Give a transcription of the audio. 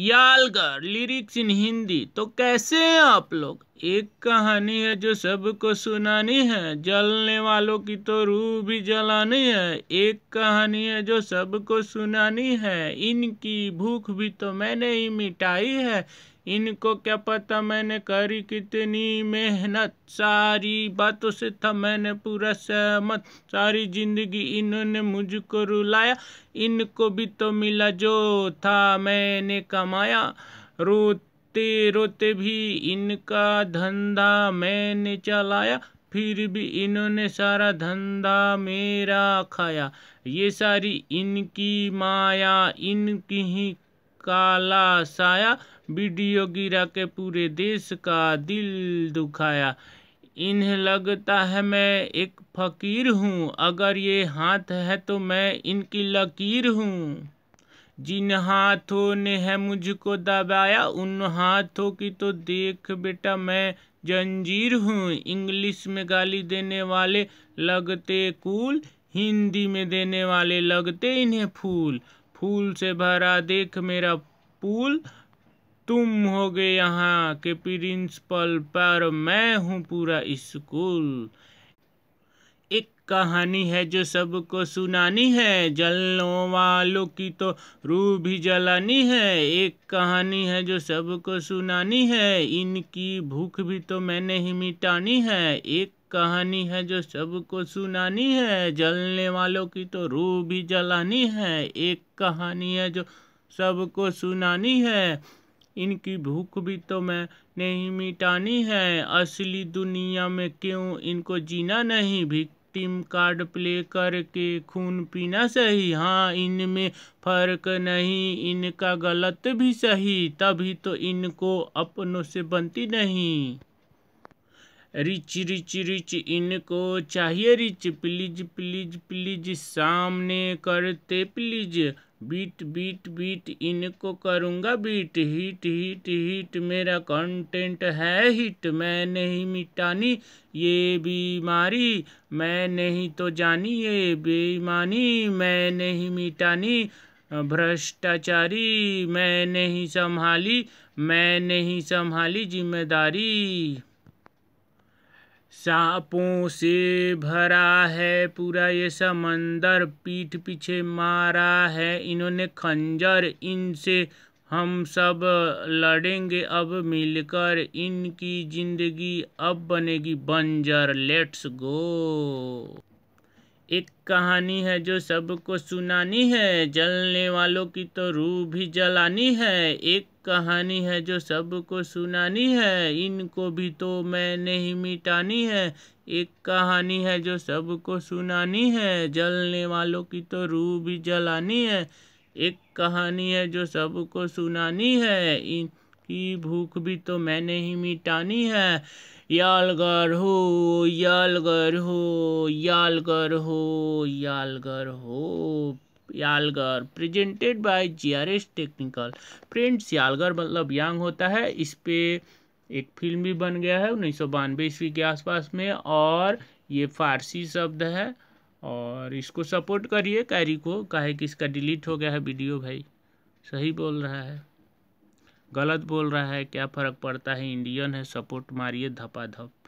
यालगर lyrics इन हिंदी तो कैसे हैं आप लोग एक कहानी है जो सबको सुनानी है जलने वालों की तो रूह भी जलानी है एक कहानी है जो सबको सुनानी है इनकी भूख भी तो मैंने ही मिटाई है इनको क्या पता मैंने करी कितनी मेहनत सारी बातों से था मैंने पूरा सहमत सारी जिंदगी इन्होंने मुझको रुलाया इनको भी तो मिला जो था मैंने कमाया रोते रोते रोते भी इनका धंधा मैंने चलाया फिर भी इन्होंने सारा धंधा मेरा खाया ये सारी इनकी माया इनकी ही काला साया वीडियो गिरा के पूरे देश का दिल दुखाया इन्हें लगता है मैं एक फ़कीर हूँ अगर ये हाथ है तो मैं इनकी लकीर हूँ जिन हाथों ने है मुझको दबाया उन हाथों की तो देख बेटा मैं जंजीर हूँ इंग्लिश में गाली देने वाले लगते कूल हिंदी में देने वाले लगते इन्हें फूल फूल से भरा देख मेरा पुल तुम हो गए यहाँ के प्रिंसिपल पर मैं हूँ पूरा स्कूल कहानी है जो सबको सुनानी है जलनों वालों की तो रूह भी जलानी है एक कहानी है जो सबको सुनानी है इनकी भूख भी तो मैंने ही मिटानी है एक कहानी है जो सबको सुनानी है जलने वालों की तो रूह भी जलानी है एक कहानी है जो सबको सुनानी है इनकी भूख भी तो मैं नहीं मिटानी है असली दुनिया में क्यों इनको जीना नहीं भी टीम कार्ड प्ले करके खून पीना सही हाँ इनमें फ़र्क नहीं इनका गलत भी सही तभी तो इनको अपनों से बनती नहीं रिच रिच रिच इनको चाहिए रिच प्लीज प्लीज प्लीज सामने करते प्लीज बीट बीट बीट इनको करूँगा बीट हीट हीट हीट मेरा कंटेंट है हिट मैं नहीं मिटानी ये बीमारी मैं नहीं तो जानी ये बेईमानी मैं नहीं मिटानी भ्रष्टाचारी मैं नहीं संभाली मैं नहीं संभाली जिम्मेदारी सांपों से भरा है पूरा ये समंदर पीठ पीछे मारा है इन्होंने खंजर इनसे हम सब लड़ेंगे अब मिलकर इनकी जिंदगी अब बनेगी बंजर लेट्स गो एक कहानी है जो सबको सुनानी है जलने वालों की तो रूह भी जलानी है एक कहानी है जो सबको सुनानी है इनको भी तो मैं नहीं मिटानी है एक कहानी है जो सबको सुनानी है जलने वालों की तो रूह भी जलानी है एक कहानी है जो सबको सुनानी है इन की भूख भी तो मैंने ही मिटानी है यालगर हो यालगर हो यालगर हो यालगर हो यालगर presented by G R S technical prints यालगर मतलब यांग होता है इस पे एक फिल्म भी बन गया है उन्नीस सौ बानवे ईस्वी के आसपास में और ये फारसी शब्द है और इसको सपोर्ट करिए कैरी को काहे कि इसका डिलीट हो गया है वीडियो भाई सही बोल रहा है गलत बोल रहा है क्या फ़र्क पड़ता है इंडियन है सपोर्ट मारिए धपाधप